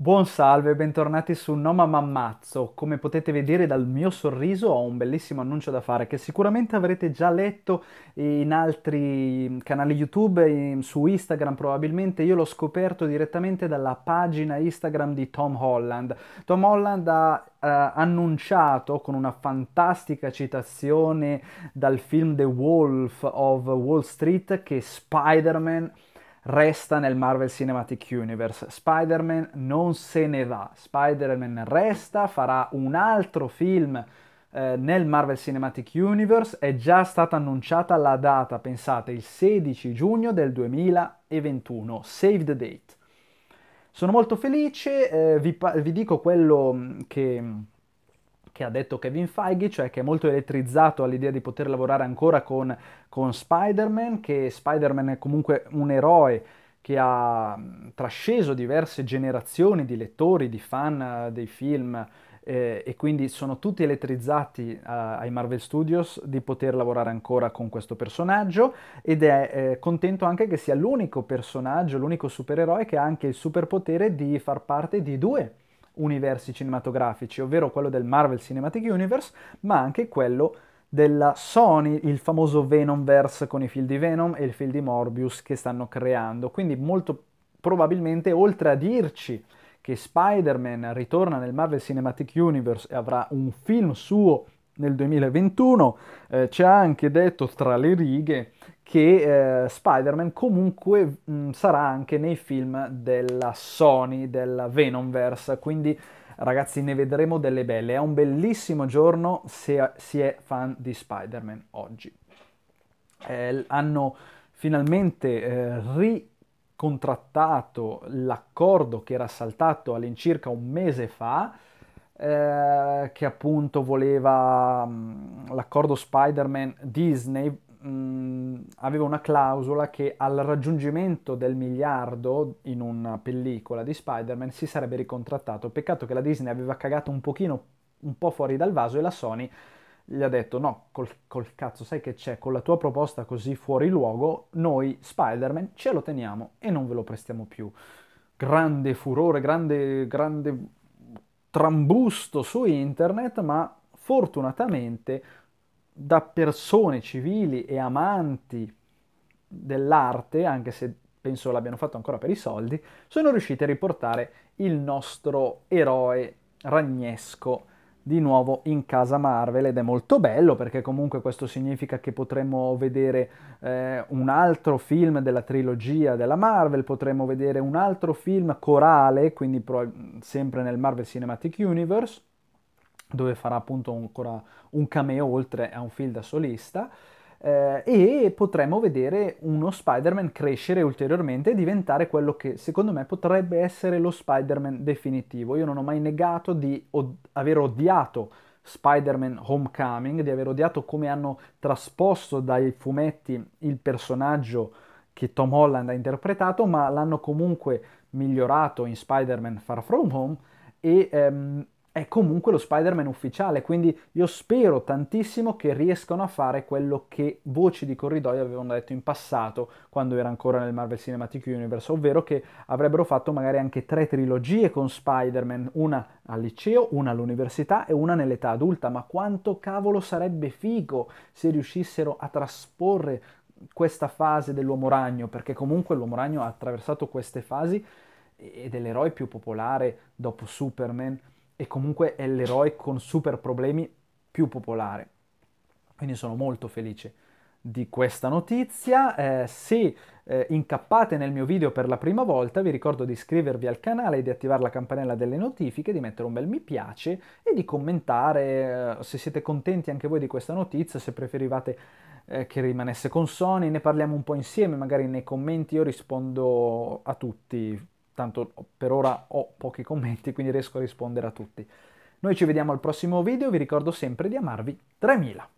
Buon salve, bentornati su No Mamma Mammazzo. Come potete vedere dal mio sorriso ho un bellissimo annuncio da fare che sicuramente avrete già letto in altri mm, canali YouTube, su Instagram probabilmente. Io l'ho scoperto direttamente dalla pagina Instagram di Tom Holland. Tom Holland ha Uh, annunciato con una fantastica citazione dal film The Wolf of Wall Street che Spider-Man resta nel Marvel Cinematic Universe. Spider-Man non se ne va, Spider-Man resta, farà un altro film eh, nel Marvel Cinematic Universe, è già stata annunciata la data, pensate, il 16 giugno del 2021, save the date. Sono molto felice, eh, vi, vi dico quello mm, che mm, che ha detto Kevin Feige, cioè che è molto elettrizzato all'idea di poter lavorare ancora con, con Spider-Man, che Spider-Man è comunque un eroe che ha trasceso diverse generazioni di lettori, di fan eh, dei film eh, e quindi sono tutti elettrizzati eh, ai Marvel Studios di poter lavorare ancora con questo personaggio ed è eh, contento anche che sia l'unico personaggio, l'unico supereroe che ha anche il superpotere di far parte di due universi cinematografici, ovvero quello del Marvel Cinematic Universe, ma anche quello della Sony, il famoso Venomverse con i film di Venom e il film di Morbius che stanno creando. Quindi molto probabilmente, oltre a dirci che Spider-Man ritorna nel Marvel Cinematic Universe e avrà un film suo nel 2021 eh, ci ha anche detto tra le righe che eh, Spider-Man comunque mh, mm, sarà anche nei film della Sony, della Venomverse, quindi ragazzi ne vedremo delle belle. È un bellissimo giorno se si è fan di Spider-Man oggi. Eh, hanno finalmente eh, ricontrattato l'accordo che era saltato all'incirca un mese fa eh, che appunto voleva mh, mm, l'accordo Spider-Man Disney mh, mm, aveva una clausola che al raggiungimento del miliardo in una pellicola di Spider-Man si sarebbe ricontrattato. Peccato che la Disney aveva cagato un pochino un po' fuori dal vaso e la Sony gli ha detto no, col, col cazzo sai che c'è, con la tua proposta così fuori luogo, noi Spider-Man ce lo teniamo e non ve lo prestiamo più. Grande furore, grande, grande trambusto su internet, ma fortunatamente da persone civili e amanti dell'arte, anche se penso l'abbiano fatto ancora per i soldi, sono riusciti a riportare il nostro eroe ragnesco di nuovo in casa Marvel ed è molto bello perché comunque questo significa che potremmo vedere eh, un altro film della trilogia della Marvel, potremmo vedere un altro film corale, quindi pro- sempre nel Marvel Cinematic Universe, dove farà appunto ancora un cameo oltre a un film da solista eh, e potremmo vedere uno Spider-Man crescere ulteriormente e diventare quello che secondo me potrebbe essere lo Spider-Man definitivo. Io non ho mai negato di od- aver odiato Spider-Man Homecoming, di aver odiato come hanno trasposto dai fumetti il personaggio che Tom Holland ha interpretato, ma l'hanno comunque migliorato in Spider-Man Far From Home e ehm, è comunque lo Spider-Man ufficiale, quindi io spero tantissimo che riescano a fare quello che voci di corridoio avevano detto in passato, quando era ancora nel Marvel Cinematic Universe, ovvero che avrebbero fatto magari anche tre trilogie con Spider-Man, una al liceo, una all'università e una nell'età adulta, ma quanto cavolo sarebbe figo se riuscissero a trasporre questa fase dell'uomo ragno, perché comunque l'uomo ragno ha attraversato queste fasi ed è l'eroe più popolare dopo Superman e comunque è l'eroe con super problemi più popolare. Quindi sono molto felice di questa notizia. Eh, se eh, incappate nel mio video per la prima volta, vi ricordo di iscrivervi al canale, di attivare la campanella delle notifiche, di mettere un bel mi piace e di commentare eh, se siete contenti anche voi di questa notizia, se preferivate eh, che rimanesse con Sony, ne parliamo un po' insieme, magari nei commenti io rispondo a tutti tanto per ora ho pochi commenti, quindi riesco a rispondere a tutti. Noi ci vediamo al prossimo video, vi ricordo sempre di amarvi 3000.